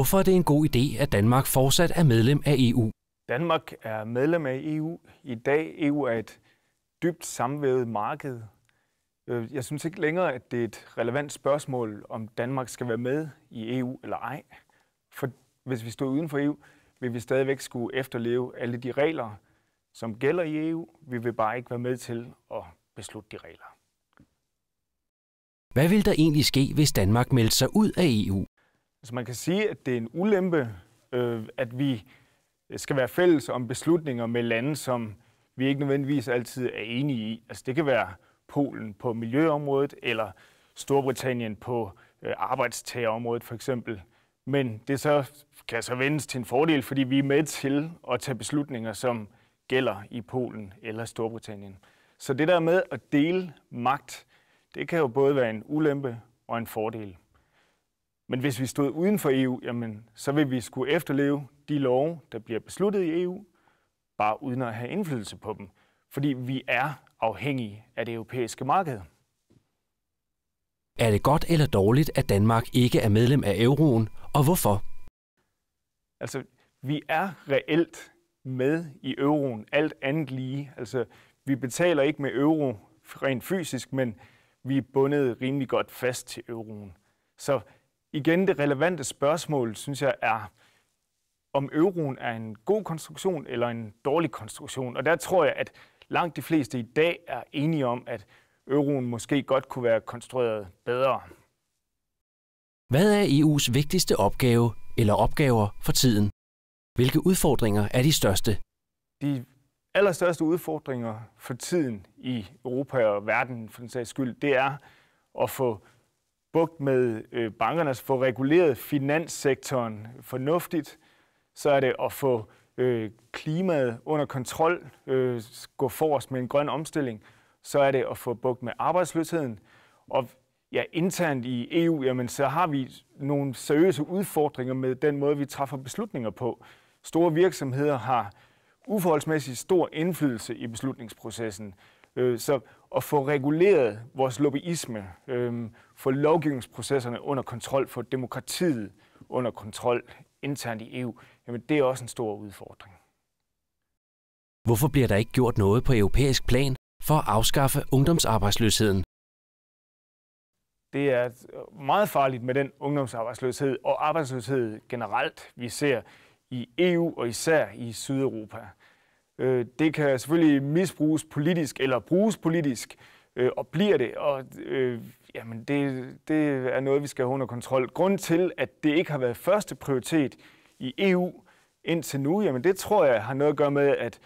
hvorfor det er en god idé, at Danmark fortsat er medlem af EU. Danmark er medlem af EU i dag. EU er et dybt samvævet marked. Øh, jeg synes ikke længere, at det er et relevant spørgsmål, om Danmark skal være med i EU eller ej. For hvis vi stod uden for EU, vil vi stadigvæk skulle efterleve alle de regler, som gælder i EU. Vi vil bare ikke være med til at beslutte de regler. Hvad vil der egentlig ske, hvis Danmark melder sig ud af EU? Altså man kan sige, at det er en ulempe, øh, at vi skal være fælles om beslutninger med lande, som vi ikke nødvendigvis altid er enige i. Altså det kan være Polen på miljøområdet, eller Storbritannien på øh, arbejdstagerområdet for eksempel. Men det så kan så vendes til en fordel, fordi vi er med til at tage beslutninger, som gælder i Polen eller Storbritannien. Så det der med at dele magt, det kan jo både være en ulempe og en fordel. Men hvis vi stod uden for EU, jamen, så vil vi skulle efterleve de love, der bliver besluttet i EU, bare uden at have indflydelse på dem, fordi vi er afhængige af det europæiske marked. Er det godt eller dårligt, at Danmark ikke er medlem af euroen, og hvorfor? Altså, vi er reelt med i euroen, alt andet lige. Altså, vi betaler ikke med euro rent fysisk, men vi er bundet rimelig godt fast til euroen. Så igen det relevante spørgsmål, synes jeg, er, om euroen er en god konstruktion eller en dårlig konstruktion. Og der tror jeg, at langt de fleste i dag er enige om, at euroen måske godt kunne være konstrueret bedre. Hvad er EU's vigtigste opgave eller opgaver for tiden? Hvilke udfordringer er de største? De allerstørste udfordringer for tiden i Europa og verden for den sags skyld, det er at få bugt med øh, bankerne, altså få reguleret finanssektoren fornuftigt, så er det at få øh, klimaet under kontrol, øh, gå forrest med en grøn omstilling, så er det at få bugt med arbejdsløsheden. Og ja, internt i EU, jamen, så har vi nogle seriøse udfordringer med den måde, vi træffer beslutninger på. Store virksomheder har uforholdsmæssigt stor indflydelse i beslutningsprocessen. Øh, så at få reguleret vores lobbyisme, øh, få lovgivningsprocesserne under kontrol, få demokratiet under kontrol internt i EU, jamen det er også en stor udfordring. Hvorfor bliver der ikke gjort noget på europæisk plan for at afskaffe ungdomsarbejdsløsheden? Det er meget farligt med den ungdomsarbejdsløshed og arbejdsløshed generelt, vi ser i EU og især i Sydeuropa. Øh, det kan selvfølgelig misbruges politisk eller bruges politisk, øh, og bliver det, og øh, jamen det, det er noget, vi skal have under kontrol. Grund til, at det ikke har været første prioritet i EU indtil nu, jamen det tror jeg har noget at gøre med, at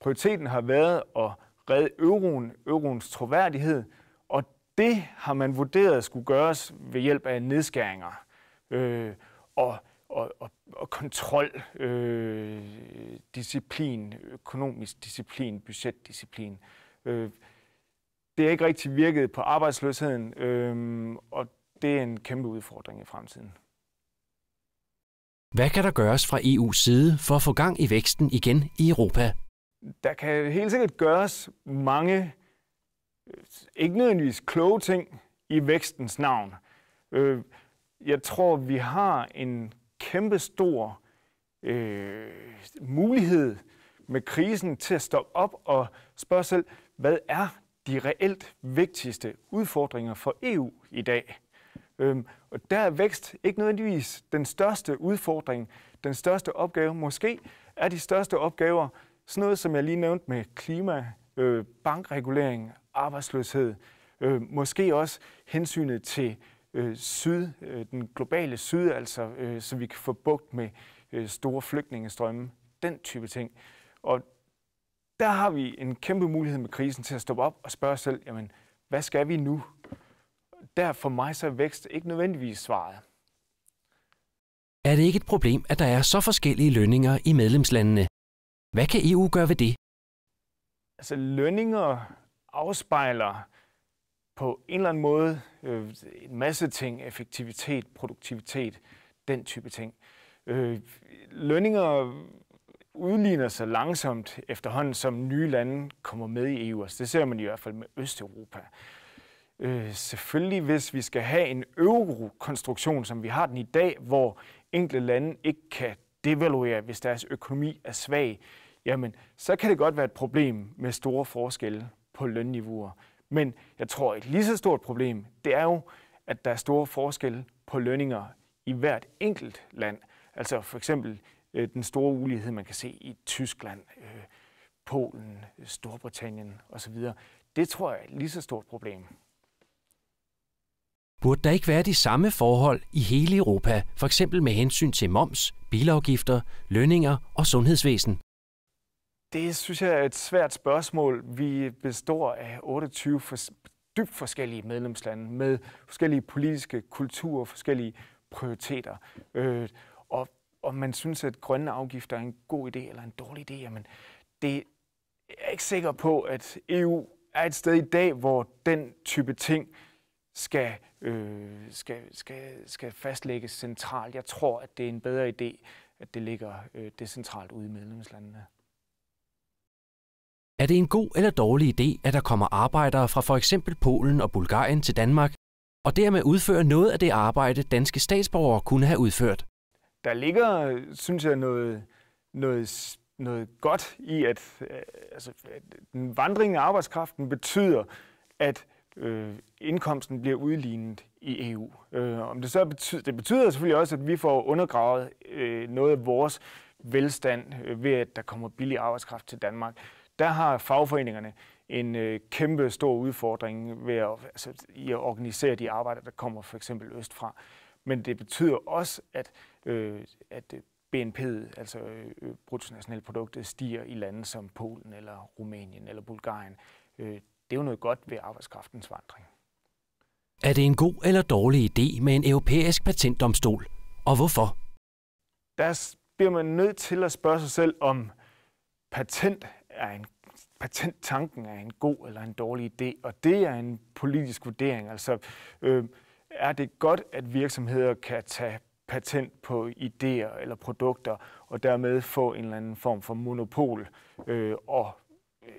prioriteten har været at redde euroen, euroens troværdighed, og det har man vurderet skulle gøres ved hjælp af nedskæringer. Øh, og og, og, og kontrol, øh, disciplin, økonomisk disciplin, budgetdisciplin. Øh, det er ikke rigtig virket på arbejdsløsheden, øh, og det er en kæmpe udfordring i fremtiden. Hvad kan der gøres fra EU's side for at få gang i væksten igen i Europa? Der kan helt sikkert gøres mange, øh, ikke nødvendigvis kloge ting i vækstens navn. Øh, jeg tror, vi har en kæmpestor øh, mulighed med krisen til at stoppe op og spørge selv, hvad er de reelt vigtigste udfordringer for EU i dag? Øhm, og der er vækst ikke nødvendigvis den største udfordring, den største opgave. Måske er de største opgaver sådan noget, som jeg lige nævnte med klima, øh, bankregulering, arbejdsløshed, øh, måske også hensynet til øh, syd, øh, den globale syd, altså, øh, så vi kan få bugt med øh, store flygtningestrømme, den type ting. Og der har vi en kæmpe mulighed med krisen til at stoppe op og spørge os selv, jamen, hvad skal vi nu? Der for mig så er vækst ikke nødvendigvis svaret. Er det ikke et problem, at der er så forskellige lønninger i medlemslandene? Hvad kan EU gøre ved det? Altså lønninger afspejler på en eller anden måde øh, en masse ting, effektivitet, produktivitet, den type ting. Øh, lønninger udligner sig langsomt efterhånden, som nye lande kommer med i EU. Altså, det ser man i hvert fald med Østeuropa. Øh, selvfølgelig, hvis vi skal have en eurokonstruktion, som vi har den i dag, hvor enkelte lande ikke kan devaluere, hvis deres økonomi er svag, jamen, så kan det godt være et problem med store forskelle på lønniveauer. Men jeg tror, et lige så stort problem, det er jo, at der er store forskelle på lønninger i hvert enkelt land. Altså for eksempel øh, den store ulighed, man kan se i Tyskland, øh, Polen, Storbritannien osv. Det tror jeg er et lige så stort problem. Burde der ikke være de samme forhold i hele Europa, for eksempel med hensyn til moms, bilafgifter, lønninger og sundhedsvæsen? Det synes jeg er et svært spørgsmål. Vi består af 28 for, dybt forskellige medlemslande med forskellige politiske kulturer, forskellige prioriteter. Øh, og om man synes, at grønne afgifter er en god idé eller en dårlig idé, jamen det er ikke sikker på, at EU er et sted i dag, hvor den type ting skal, øh, skal, skal, skal fastlægges centralt. Jeg tror, at det er en bedre idé, at det ligger øh, decentralt ude i medlemslandene. Er det en god eller dårlig idé, at der kommer arbejdere fra for eksempel Polen og Bulgarien til Danmark, og dermed udfører noget af det arbejde, danske statsborgere kunne have udført? Der ligger, synes jeg, noget, noget, noget godt i, at, øh, altså, at vandring af arbejdskraften betyder, at øh, indkomsten bliver udlignet i EU. Øh, om det, så betyder, det betyder selvfølgelig også, at vi får undergravet øh, noget af vores velstand øh, ved, at der kommer billig arbejdskraft til Danmark der har fagforeningerne en øh, kæmpe stor udfordring ved at, altså, i at organisere de arbejder, der kommer for eksempel østfra. Men det betyder også, at, øh, at øh, BNP, altså øh, bruttonationalproduktet, stiger i lande som Polen eller Rumænien eller Bulgarien. Øh, det er jo noget godt ved arbejdskraftens vandring. Er det en god eller dårlig idé med en europæisk patentdomstol? Og hvorfor? Der bliver man nødt til at spørge sig selv, om patent er en patenttanken er en god eller en dårlig idé, og det er en politisk vurdering. Altså, øh, er det godt, at virksomheder kan tage patent på idéer eller produkter, og dermed få en eller anden form for monopol øh, og øh,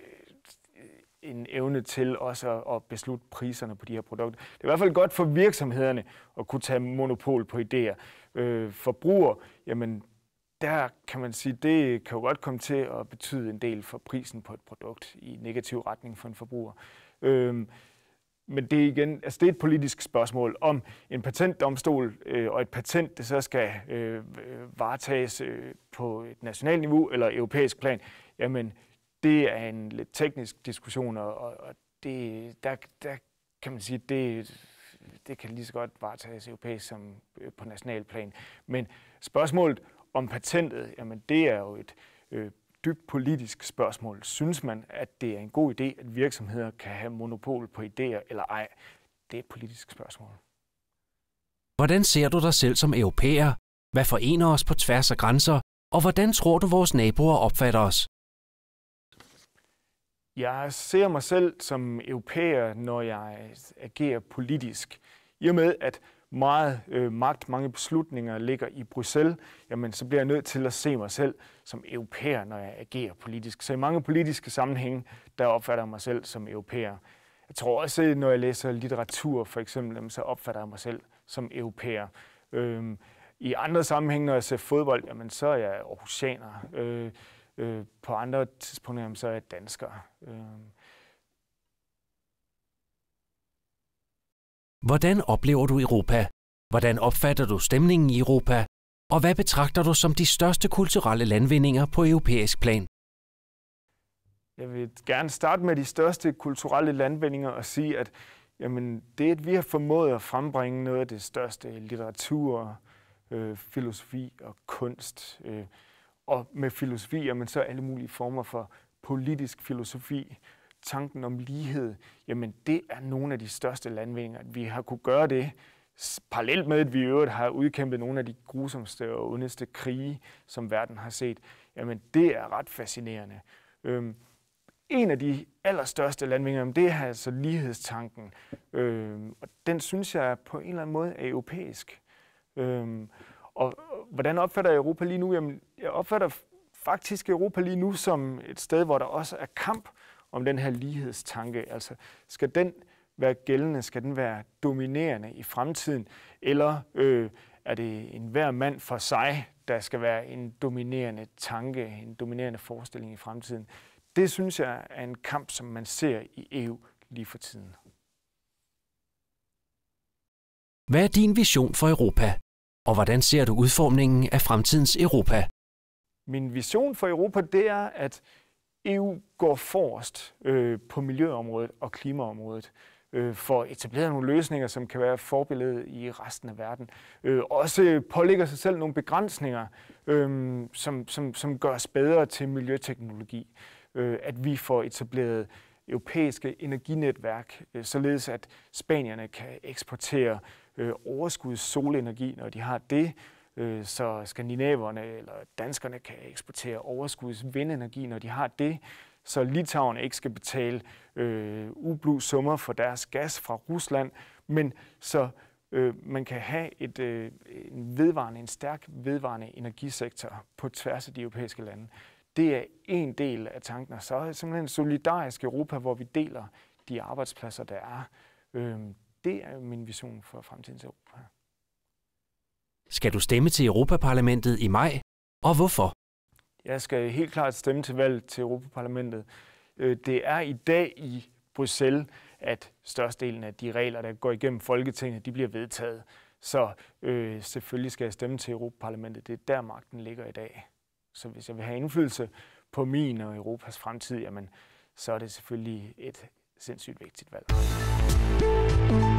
en evne til også at, at beslutte priserne på de her produkter. Det er i hvert fald godt for virksomhederne at kunne tage monopol på idéer. Øh, forbruger, jamen der kan man sige, det kan jo godt komme til at betyde en del for prisen på et produkt i negativ retning for en forbruger. Øhm, men det er igen, altså det er et politisk spørgsmål om en patentdomstol øh, og et patent, det så skal øh, varetages øh, på et nationalt niveau eller europæisk plan. Jamen, det er en lidt teknisk diskussion, og, og det, der, der kan man sige, det, det kan lige så godt varetages europæisk som øh, på national plan. Men spørgsmålet om patentet, jamen det er jo et øh, dybt politisk spørgsmål. Synes man, at det er en god idé, at virksomheder kan have monopol på idéer eller ej? Det er et politisk spørgsmål. Hvordan ser du dig selv som europæer? Hvad forener os på tværs af grænser? Og hvordan tror du, vores naboer opfatter os? Jeg ser mig selv som europæer, når jeg agerer politisk. I og med, at meget øh, magt, mange beslutninger ligger i Bruxelles, jamen så bliver jeg nødt til at se mig selv som europæer, når jeg agerer politisk. Så i mange politiske sammenhænge, der opfatter jeg mig selv som europæer. Jeg tror også, når jeg læser litteratur for eksempel, så opfatter jeg mig selv som europæer. Øhm, I andre sammenhænge, når jeg ser fodbold, jamen så er jeg aarhusianer. Øh, øh, på andre tidspunkter, jamen, så er jeg dansker. Øh. Hvordan oplever du Europa? Hvordan opfatter du stemningen i Europa? Og hvad betragter du som de største kulturelle landvindinger på europæisk plan? Jeg vil gerne starte med de største kulturelle landvindinger og sige, at jamen, det, at vi har formået at frembringe noget af det største litteratur, øh, filosofi og kunst, øh, og med filosofi, jamen, så alle mulige former for politisk filosofi, tanken om lighed, jamen det er nogle af de største landvindinger. Vi har kunne gøre det parallelt med, at vi i øvrigt har udkæmpet nogle af de grusomste og ondeste krige, som verden har set. Jamen det er ret fascinerende. Øhm, en af de allerstørste landvindinger, det er altså lighedstanken. Øhm, og den synes jeg på en eller anden måde er europæisk. Øhm, og hvordan opfatter jeg Europa lige nu? Jamen, jeg opfatter faktisk Europa lige nu som et sted, hvor der også er kamp, om den her lighedstanke. Altså, skal den være gældende? Skal den være dominerende i fremtiden? Eller øh, er det en hver mand for sig, der skal være en dominerende tanke, en dominerende forestilling i fremtiden? Det synes jeg er en kamp, som man ser i EU lige for tiden. Hvad er din vision for Europa? Og hvordan ser du udformningen af fremtidens Europa? Min vision for Europa, det er, at EU går forrest øh, på miljøområdet og klimaområdet øh, for at etablere nogle løsninger, som kan være forbillede i resten af verden. Øh, også pålægger sig selv nogle begrænsninger, øh, som, som, som gør os bedre til miljøteknologi. Øh, at vi får etableret europæiske energinetværk, øh, således at spanierne kan eksportere øh, overskuds solenergi, når de har det, Øh, så skandinaverne eller danskerne kan eksportere overskuds vindenergi, når de har det, så Litauen ikke skal betale øh, ublu summer for deres gas fra Rusland, men så øh, man kan have et, øh, en vedvarende, en stærk vedvarende energisektor på tværs af de europæiske lande. Det er en del af tanken, og så er det simpelthen en solidarisk Europa, hvor vi deler de arbejdspladser, der er. Øh, det er min vision for fremtidens Europa. Skal du stemme til Europaparlamentet i maj, og hvorfor? Jeg skal helt klart stemme til valg til Europaparlamentet. Øh, det er i dag i Bruxelles, at størstedelen af de regler, der går igennem Folketinget, de bliver vedtaget. Så øh, selvfølgelig skal jeg stemme til Europaparlamentet. Det er der, magten ligger i dag. Så hvis jeg vil have indflydelse på min og Europas fremtid, jamen, så er det selvfølgelig et sindssygt vigtigt valg.